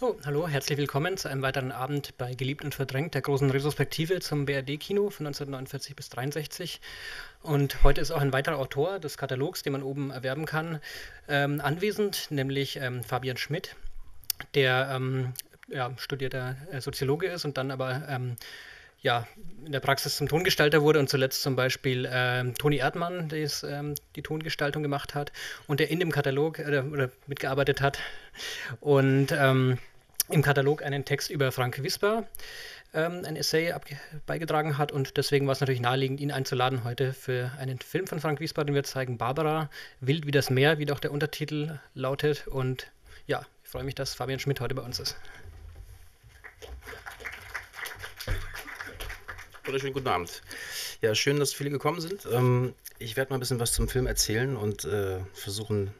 Oh, hallo, herzlich willkommen zu einem weiteren Abend bei Geliebt und Verdrängt, der großen Retrospektive zum BRD-Kino von 1949 bis 1963. Und heute ist auch ein weiterer Autor des Katalogs, den man oben erwerben kann, ähm, anwesend, nämlich ähm, Fabian Schmidt, der ähm, ja, studierter äh, Soziologe ist und dann aber ähm, ja, in der Praxis zum Tongestalter wurde und zuletzt zum Beispiel ähm, Toni Erdmann, der ähm, die Tongestaltung gemacht hat und der in dem Katalog äh, oder mitgearbeitet hat und ähm, im Katalog einen Text über Frank Wisper, ähm, ein Essay beigetragen hat und deswegen war es natürlich naheliegend, ihn einzuladen heute für einen Film von Frank Wisper, den wir zeigen, Barbara, wild wie das Meer, wie doch der Untertitel lautet und ja, ich freue mich, dass Fabian Schmidt heute bei uns ist. Wunderschönen guten Abend. Ja, schön, dass viele gekommen sind. Ähm, ich werde mal ein bisschen was zum Film erzählen und äh, versuchen,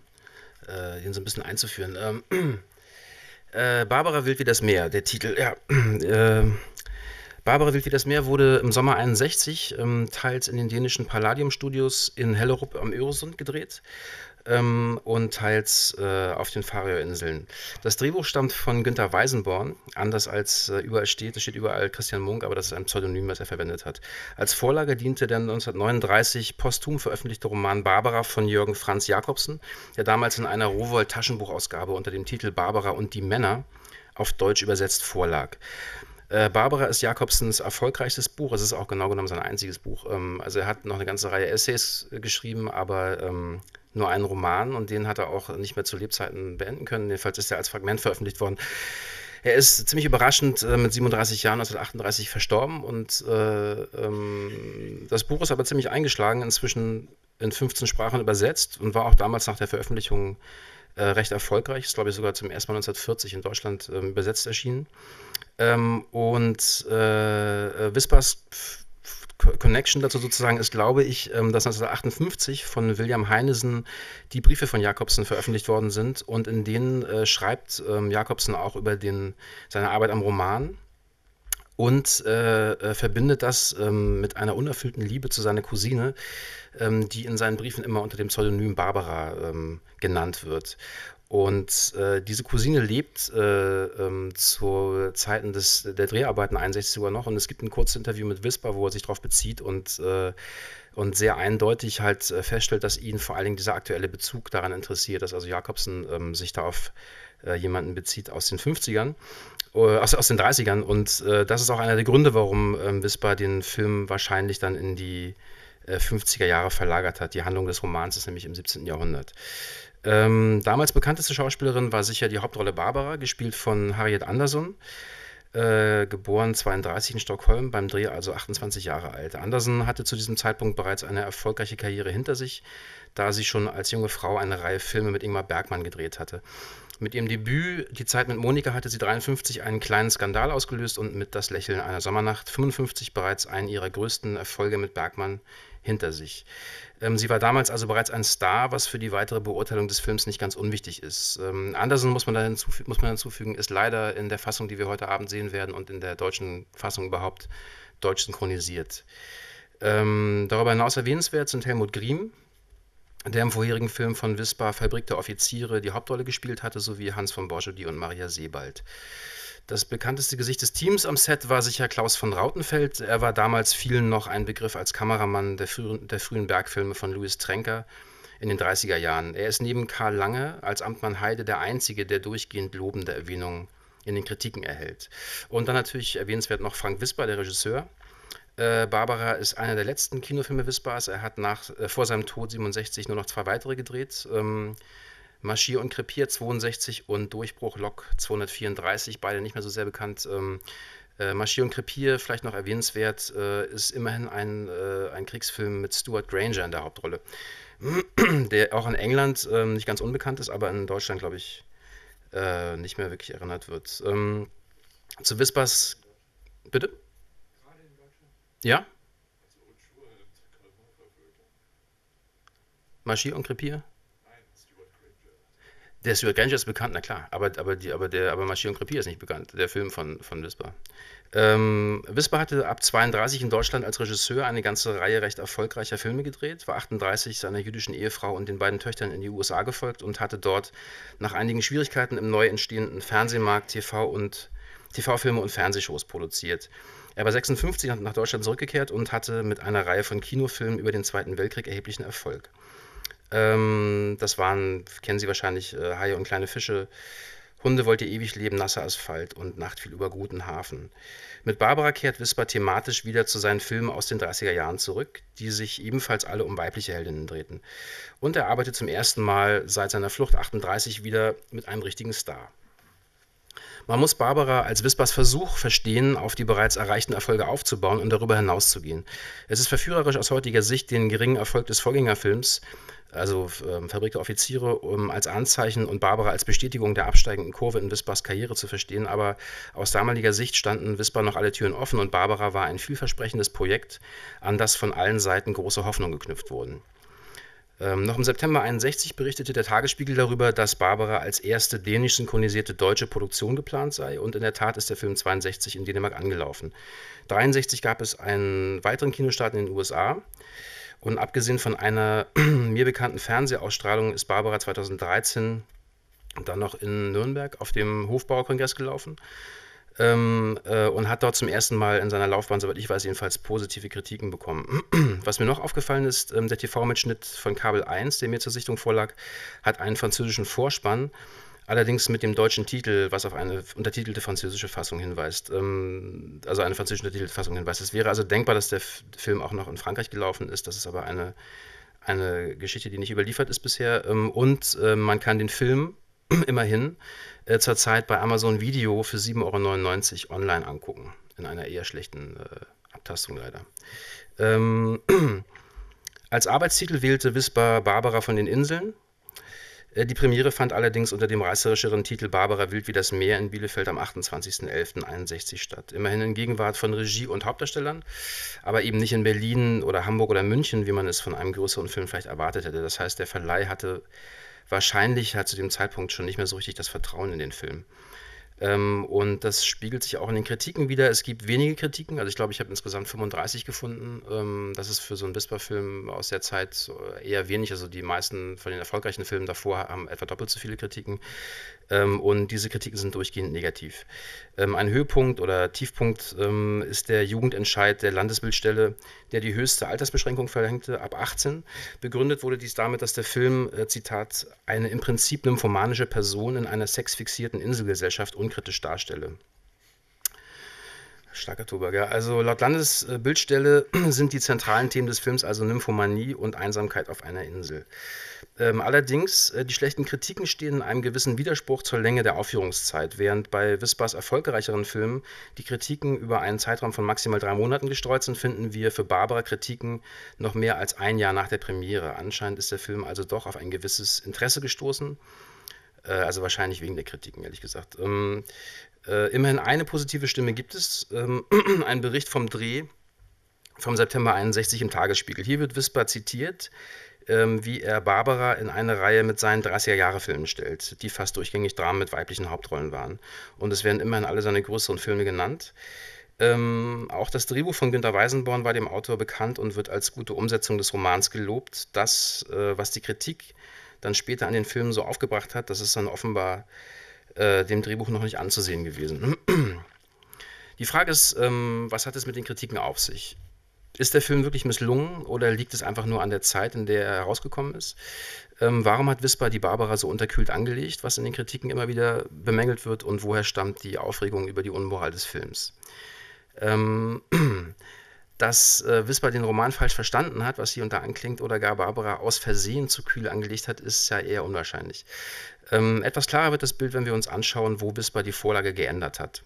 äh, ihn so ein bisschen einzuführen. Ähm, äh, Barbara wild wie das Meer, der Titel. Ja, äh, Barbara Wild wie das Meer wurde im Sommer 61 ähm, teils in den dänischen Palladium-Studios in Hellerup am Öresund gedreht ähm, und teils äh, auf den Faröer-Inseln. Das Drehbuch stammt von Günter Weisenborn, anders als äh, überall steht. Es steht überall Christian Munk, aber das ist ein Pseudonym, was er verwendet hat. Als Vorlage diente der 1939 posthum veröffentlichte Roman Barbara von Jürgen Franz Jakobsen, der damals in einer Rowold-Taschenbuchausgabe unter dem Titel Barbara und die Männer auf Deutsch übersetzt vorlag. Äh, Barbara ist Jakobsens erfolgreichstes Buch. Es ist auch genau genommen sein einziges Buch. Ähm, also er hat noch eine ganze Reihe Essays äh, geschrieben, aber ähm, nur einen Roman und den hat er auch nicht mehr zu Lebzeiten beenden können. Jedenfalls ist er als Fragment veröffentlicht worden. Er ist ziemlich überraschend äh, mit 37 Jahren 1938 verstorben und äh, ähm, das Buch ist aber ziemlich eingeschlagen, inzwischen in 15 Sprachen übersetzt und war auch damals nach der Veröffentlichung äh, recht erfolgreich, ist glaube ich sogar zum ersten Mal 1940 in Deutschland ähm, übersetzt erschienen. Ähm, und äh, Whispers äh, Connection dazu sozusagen ist, glaube ich, ähm, dass 1958 von William Heinesen die Briefe von Jakobsen veröffentlicht worden sind und in denen äh, schreibt ähm, Jakobsen auch über den, seine Arbeit am Roman und äh, äh, verbindet das ähm, mit einer unerfüllten Liebe zu seiner Cousine, ähm, die in seinen Briefen immer unter dem Pseudonym Barbara ähm, genannt wird. Und äh, diese Cousine lebt äh, ähm, zu Zeiten des, der Dreharbeiten 61 sogar noch. Und es gibt ein kurzes Interview mit Whisper, wo er sich darauf bezieht und, äh, und sehr eindeutig halt äh, feststellt, dass ihn vor allen Dingen dieser aktuelle Bezug daran interessiert, dass also Jakobsen ähm, sich da auf äh, jemanden bezieht aus den 50ern, äh, aus, aus den 30ern. Und äh, das ist auch einer der Gründe, warum ähm, Whisper den Film wahrscheinlich dann in die 50er äh, Jahre verlagert hat. Die Handlung des Romans ist nämlich im 17. Jahrhundert. Ähm, damals bekannteste Schauspielerin war sicher die Hauptrolle Barbara, gespielt von Harriet Anderson. Äh, geboren 32 in Stockholm, beim Dreh also 28 Jahre alt. Andersen hatte zu diesem Zeitpunkt bereits eine erfolgreiche Karriere hinter sich, da sie schon als junge Frau eine Reihe Filme mit Ingmar Bergmann gedreht hatte. Mit ihrem Debüt Die Zeit mit Monika hatte sie 53 einen kleinen Skandal ausgelöst und mit Das Lächeln einer Sommernacht 55 bereits einen ihrer größten Erfolge mit Bergmann hinter sich. Ähm, sie war damals also bereits ein Star, was für die weitere Beurteilung des Films nicht ganz unwichtig ist. Ähm, Andersen muss man, da muss man hinzufügen, ist leider in der Fassung, die wir heute Abend sehen werden und in der deutschen Fassung überhaupt deutsch synchronisiert. Ähm, darüber hinaus erwähnenswert sind Helmut Griem, der im vorherigen Film von Wispa Fabrik der Offiziere die Hauptrolle gespielt hatte, sowie Hans von Borschody und Maria Sebald. Das bekannteste Gesicht des Teams am Set war sicher Klaus von Rautenfeld. Er war damals vielen noch ein Begriff als Kameramann der, frü der frühen Bergfilme von Louis Trenker in den 30er Jahren. Er ist neben Karl Lange als Amtmann Heide der einzige, der durchgehend lobende Erwähnungen in den Kritiken erhält. Und dann natürlich erwähnenswert noch Frank Wisper, der Regisseur, äh, Barbara ist einer der letzten Kinofilme Wispers. Er hat nach, äh, vor seinem Tod 67 nur noch zwei weitere gedreht. Ähm, Marschier und Krepier 62 und Durchbruch Lok 234, beide nicht mehr so sehr bekannt. Ähm, äh, Marschier und Krepier, vielleicht noch erwähnenswert, äh, ist immerhin ein, äh, ein Kriegsfilm mit Stuart Granger in der Hauptrolle, der auch in England ähm, nicht ganz unbekannt ist, aber in Deutschland, glaube ich, nicht mehr wirklich erinnert wird. Ähm, zu Wispers, bitte? Ja? Marschier also und Crepier? Der Stuart Granger ist bekannt, na klar, aber, aber, die, aber, der, aber Maschine und Krepier ist nicht bekannt, der Film von, von Whisper. Ähm, Whisper hatte ab 32 in Deutschland als Regisseur eine ganze Reihe recht erfolgreicher Filme gedreht, war 38 seiner jüdischen Ehefrau und den beiden Töchtern in die USA gefolgt und hatte dort nach einigen Schwierigkeiten im neu entstehenden Fernsehmarkt TV und TV-Filme und Fernsehshows produziert. Er war 56 nach Deutschland zurückgekehrt und hatte mit einer Reihe von Kinofilmen über den Zweiten Weltkrieg erheblichen Erfolg. Ähm, das waren, kennen Sie wahrscheinlich, äh, Haie und kleine Fische. Hunde wollt ihr ewig leben, nasser Asphalt und Nacht viel über guten Hafen. Mit Barbara kehrt Wisper thematisch wieder zu seinen Filmen aus den 30er Jahren zurück, die sich ebenfalls alle um weibliche Heldinnen drehten. Und er arbeitet zum ersten Mal seit seiner Flucht 38 wieder mit einem richtigen Star. Man muss Barbara als Wispers Versuch verstehen, auf die bereits erreichten Erfolge aufzubauen und darüber hinauszugehen. Es ist verführerisch aus heutiger Sicht, den geringen Erfolg des Vorgängerfilms, also ähm, Fabrik der Offiziere, um, ähm, als Anzeichen und Barbara als Bestätigung der absteigenden Kurve in Wispers Karriere zu verstehen. Aber aus damaliger Sicht standen Wisper noch alle Türen offen und Barbara war ein vielversprechendes Projekt, an das von allen Seiten große Hoffnung geknüpft wurden. Ähm, noch im September 61 berichtete der Tagesspiegel darüber, dass Barbara als erste dänisch synchronisierte deutsche Produktion geplant sei und in der Tat ist der Film 62 in Dänemark angelaufen. 63 gab es einen weiteren Kinostart in den USA und abgesehen von einer mir bekannten Fernsehausstrahlung ist Barbara 2013 dann noch in Nürnberg auf dem Hofbauerkongress gelaufen ähm, äh, und hat dort zum ersten Mal in seiner Laufbahn, soweit ich weiß, jedenfalls positive Kritiken bekommen. Was mir noch aufgefallen ist, ähm, der TV-Mitschnitt von Kabel 1, der mir zur Sichtung vorlag, hat einen französischen Vorspann, allerdings mit dem deutschen Titel, was auf eine untertitelte französische Fassung hinweist. Ähm, also eine französische untertitelte Fassung hinweist. Es wäre also denkbar, dass der F Film auch noch in Frankreich gelaufen ist. Das ist aber eine eine Geschichte, die nicht überliefert ist bisher. Ähm, und äh, man kann den Film immerhin äh, zurzeit bei Amazon Video für 7,99 Euro online angucken. In einer eher schlechten äh, Abtastung leider. Ähm, als Arbeitstitel wählte Whisper Barbara von den Inseln. Äh, die Premiere fand allerdings unter dem reißerischeren Titel Barbara wild wie das Meer in Bielefeld am 28.11.61 statt. Immerhin in Gegenwart von Regie und Hauptdarstellern, aber eben nicht in Berlin oder Hamburg oder München, wie man es von einem größeren Film vielleicht erwartet hätte. Das heißt, der Verleih hatte wahrscheinlich halt zu dem Zeitpunkt schon nicht mehr so richtig das Vertrauen in den Film. Ähm, und das spiegelt sich auch in den Kritiken wieder. Es gibt wenige Kritiken, also ich glaube, ich habe insgesamt 35 gefunden. Ähm, das ist für so einen Whisper-Film aus der Zeit eher wenig. Also die meisten von den erfolgreichen Filmen davor haben etwa doppelt so viele Kritiken. Ähm, und diese Kritiken sind durchgehend negativ. Ähm, ein Höhepunkt oder Tiefpunkt ähm, ist der Jugendentscheid der Landesbildstelle, der die höchste Altersbeschränkung verhängte, ab 18. Begründet wurde dies damit, dass der Film, äh, Zitat, eine im Prinzip nymphomanische Person in einer sexfixierten Inselgesellschaft unkritisch darstelle. Starker Tobak, ja. Also laut Landesbildstelle sind die zentralen Themen des Films also Nymphomanie und Einsamkeit auf einer Insel. Ähm, allerdings, äh, die schlechten Kritiken stehen in einem gewissen Widerspruch zur Länge der Aufführungszeit, während bei Wispers erfolgreicheren Filmen die Kritiken über einen Zeitraum von maximal drei Monaten gestreut sind, finden wir für Barbara Kritiken noch mehr als ein Jahr nach der Premiere. Anscheinend ist der Film also doch auf ein gewisses Interesse gestoßen. Äh, also wahrscheinlich wegen der Kritiken, ehrlich gesagt. Ähm, äh, immerhin eine positive Stimme gibt es. Ähm, ein Bericht vom Dreh vom September 61 im Tagesspiegel. Hier wird Wisper zitiert, ähm, wie er Barbara in eine Reihe mit seinen 30er-Jahre-Filmen stellt, die fast durchgängig Dramen mit weiblichen Hauptrollen waren. Und es werden immerhin alle seine größeren Filme genannt. Ähm, auch das Drehbuch von Günter Weisenborn war dem Autor bekannt und wird als gute Umsetzung des Romans gelobt. Das, äh, was die Kritik dann später an den Filmen so aufgebracht hat, das ist dann offenbar äh, dem Drehbuch noch nicht anzusehen gewesen. Die Frage ist, ähm, was hat es mit den Kritiken auf sich? Ist der Film wirklich misslungen oder liegt es einfach nur an der Zeit, in der er herausgekommen ist? Ähm, warum hat Vispa die Barbara so unterkühlt angelegt, was in den Kritiken immer wieder bemängelt wird? Und woher stammt die Aufregung über die Unmoral des Films? Ähm, dass äh, Whisper den Roman falsch verstanden hat, was hier und da anklingt, oder gar Barbara aus Versehen zu kühl angelegt hat, ist ja eher unwahrscheinlich. Ähm, etwas klarer wird das Bild, wenn wir uns anschauen, wo Wisper die Vorlage geändert hat.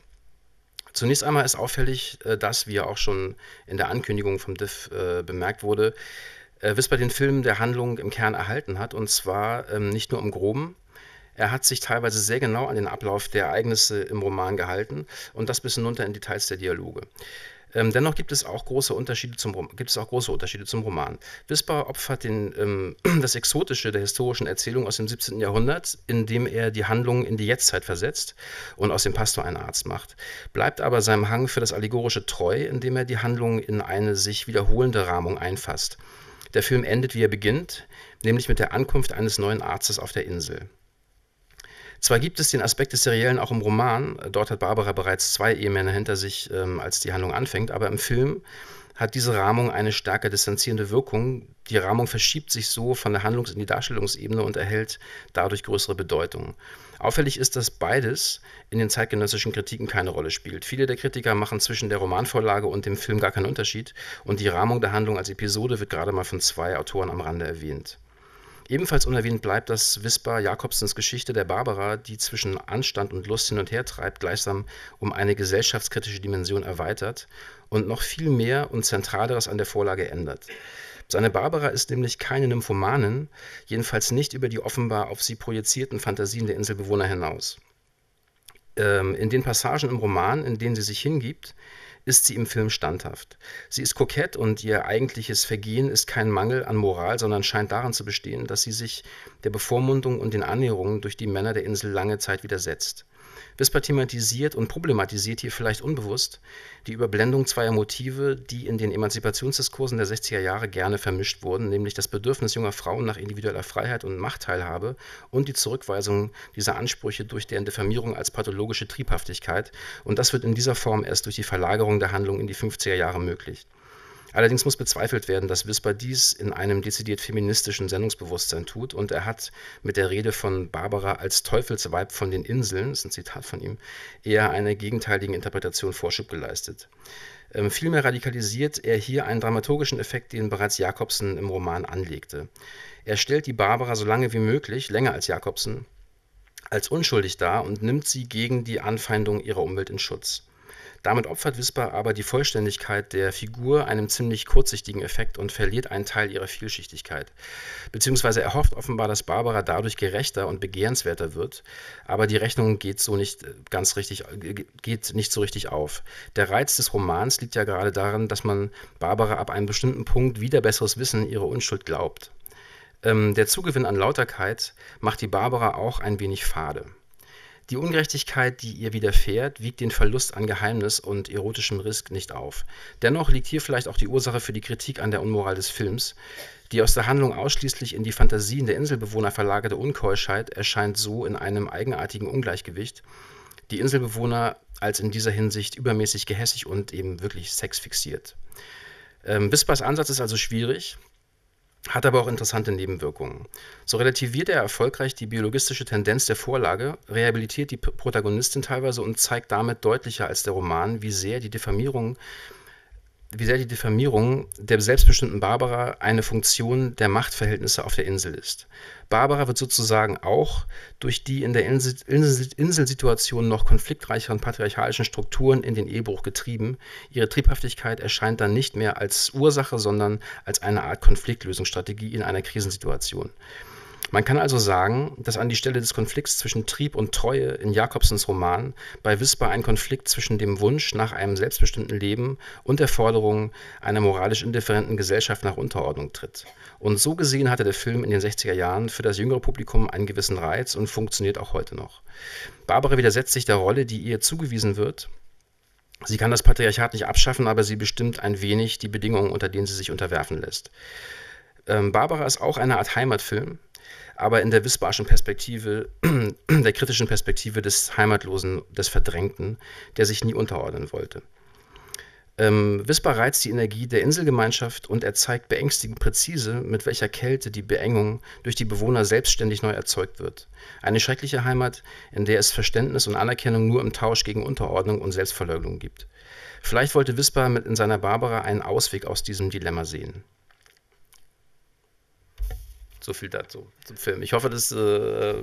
Zunächst einmal ist auffällig, äh, dass, wie ja auch schon in der Ankündigung vom Diff äh, bemerkt wurde, äh, Whisper den Film der Handlung im Kern erhalten hat, und zwar ähm, nicht nur im Groben, er hat sich teilweise sehr genau an den Ablauf der Ereignisse im Roman gehalten und das bis hinunter in Details der Dialoge. Ähm, dennoch gibt es auch große Unterschiede zum gibt es auch große Unterschiede zum Roman. Wispauer opfert den, ähm, das Exotische der historischen Erzählung aus dem 17. Jahrhundert, indem er die Handlungen in die Jetztzeit versetzt und aus dem Pastor einen Arzt macht. Bleibt aber seinem Hang für das Allegorische treu, indem er die Handlungen in eine sich wiederholende Rahmung einfasst. Der Film endet, wie er beginnt, nämlich mit der Ankunft eines neuen Arztes auf der Insel. Zwar gibt es den Aspekt des Seriellen auch im Roman, dort hat Barbara bereits zwei Ehemänner hinter sich, ähm, als die Handlung anfängt, aber im Film hat diese Rahmung eine stärker distanzierende Wirkung. Die Rahmung verschiebt sich so von der Handlungs- in die Darstellungsebene und erhält dadurch größere Bedeutung. Auffällig ist, dass beides in den zeitgenössischen Kritiken keine Rolle spielt. Viele der Kritiker machen zwischen der Romanvorlage und dem Film gar keinen Unterschied und die Rahmung der Handlung als Episode wird gerade mal von zwei Autoren am Rande erwähnt. Ebenfalls unerwähnt bleibt, das Wisper Jakobsens Geschichte der Barbara, die zwischen Anstand und Lust hin und her treibt, gleichsam um eine gesellschaftskritische Dimension erweitert und noch viel mehr und Zentraleres an der Vorlage ändert. Seine Barbara ist nämlich keine Nymphomanin, jedenfalls nicht über die offenbar auf sie projizierten Fantasien der Inselbewohner hinaus. Ähm, in den Passagen im Roman, in denen sie sich hingibt, ist sie im Film standhaft. Sie ist kokett und ihr eigentliches Vergehen ist kein Mangel an Moral, sondern scheint daran zu bestehen, dass sie sich der Bevormundung und den Annäherungen durch die Männer der Insel lange Zeit widersetzt. Wisper thematisiert und problematisiert hier vielleicht unbewusst die Überblendung zweier Motive, die in den Emanzipationsdiskursen der 60er Jahre gerne vermischt wurden, nämlich das Bedürfnis junger Frauen nach individueller Freiheit und Machtteilhabe und die Zurückweisung dieser Ansprüche durch deren Diffamierung als pathologische Triebhaftigkeit. Und das wird in dieser Form erst durch die Verlagerung der Handlung in die 50er Jahre möglich. Allerdings muss bezweifelt werden, dass Whisper dies in einem dezidiert feministischen Sendungsbewusstsein tut und er hat mit der Rede von Barbara als Teufelsweib von den Inseln, das ist ein Zitat von ihm, eher einer gegenteiligen Interpretation Vorschub geleistet. Ähm, vielmehr radikalisiert er hier einen dramaturgischen Effekt, den bereits Jakobsen im Roman anlegte. Er stellt die Barbara so lange wie möglich, länger als Jakobsen, als unschuldig dar und nimmt sie gegen die Anfeindung ihrer Umwelt in Schutz. Damit opfert Whisper aber die Vollständigkeit der Figur einem ziemlich kurzsichtigen Effekt und verliert einen Teil ihrer Vielschichtigkeit. Beziehungsweise er hofft offenbar, dass Barbara dadurch gerechter und begehrenswerter wird, aber die Rechnung geht so nicht äh, ganz richtig, äh, geht nicht so richtig auf. Der Reiz des Romans liegt ja gerade darin, dass man Barbara ab einem bestimmten Punkt wieder besseres Wissen ihre Unschuld glaubt. Ähm, der Zugewinn an Lauterkeit macht die Barbara auch ein wenig fade. Die Ungerechtigkeit, die ihr widerfährt, wiegt den Verlust an Geheimnis und erotischem Risk nicht auf. Dennoch liegt hier vielleicht auch die Ursache für die Kritik an der Unmoral des Films. Die aus der Handlung ausschließlich in die Fantasien der Inselbewohner verlagerte Unkeuschheit erscheint so in einem eigenartigen Ungleichgewicht. Die Inselbewohner als in dieser Hinsicht übermäßig gehässig und eben wirklich sexfixiert. Ähm, Wispers Ansatz ist also schwierig, hat aber auch interessante Nebenwirkungen. So relativiert er erfolgreich die biologistische Tendenz der Vorlage, rehabilitiert die Protagonistin teilweise und zeigt damit deutlicher als der Roman, wie sehr die Diffamierung wie sehr die Diffamierung der selbstbestimmten Barbara eine Funktion der Machtverhältnisse auf der Insel ist. Barbara wird sozusagen auch durch die in der Insel, Insel, Inselsituation noch konfliktreicheren patriarchalischen Strukturen in den Ehebruch getrieben. Ihre Triebhaftigkeit erscheint dann nicht mehr als Ursache, sondern als eine Art Konfliktlösungsstrategie in einer Krisensituation. Man kann also sagen, dass an die Stelle des Konflikts zwischen Trieb und Treue in Jakobsens Roman bei Wisper ein Konflikt zwischen dem Wunsch nach einem selbstbestimmten Leben und der Forderung einer moralisch indifferenten Gesellschaft nach Unterordnung tritt. Und so gesehen hatte der Film in den 60er Jahren für das jüngere Publikum einen gewissen Reiz und funktioniert auch heute noch. Barbara widersetzt sich der Rolle, die ihr zugewiesen wird, Sie kann das Patriarchat nicht abschaffen, aber sie bestimmt ein wenig die Bedingungen, unter denen sie sich unterwerfen lässt. Ähm, Barbara ist auch eine Art Heimatfilm, aber in der wissbarschen Perspektive, der kritischen Perspektive des Heimatlosen, des Verdrängten, der sich nie unterordnen wollte. Ähm, Wisper reizt die Energie der Inselgemeinschaft und er zeigt beängstigend präzise, mit welcher Kälte die Beengung durch die Bewohner selbstständig neu erzeugt wird. Eine schreckliche Heimat, in der es Verständnis und Anerkennung nur im Tausch gegen Unterordnung und Selbstverleugnung gibt. Vielleicht wollte Wisper mit in seiner Barbara einen Ausweg aus diesem Dilemma sehen. So viel dazu zum Film. Ich hoffe, das äh,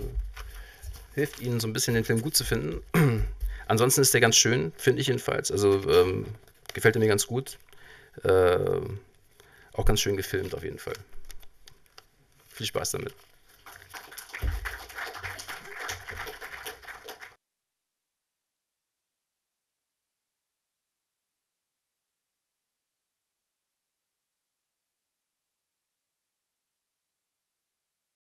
hilft Ihnen so ein bisschen, den Film gut zu finden. Ansonsten ist der ganz schön, finde ich jedenfalls. Also ähm, gefällt er mir ganz gut. Äh, auch ganz schön gefilmt auf jeden Fall. Viel Spaß damit.